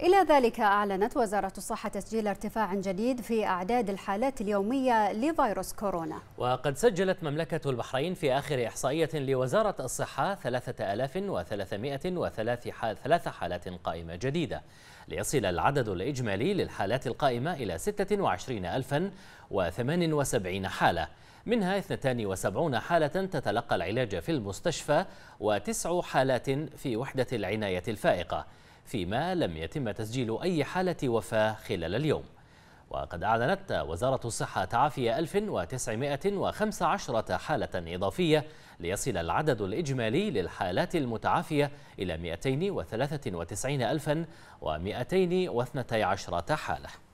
إلى ذلك أعلنت وزارة الصحة تسجيل ارتفاع جديد في أعداد الحالات اليومية لفيروس كورونا وقد سجلت مملكة البحرين في آخر إحصائية لوزارة الصحة 3303 حالات قائمة جديدة ليصل العدد الإجمالي للحالات القائمة إلى 26078 حالة منها 72 حالة تتلقى العلاج في المستشفى وتسع حالات في وحدة العناية الفائقة فيما لم يتم تسجيل أي حالة وفاة خلال اليوم وقد أعلنت وزارة الصحة تعافي 1915 حالة إضافية ليصل العدد الإجمالي للحالات المتعافية إلى 293212 حالة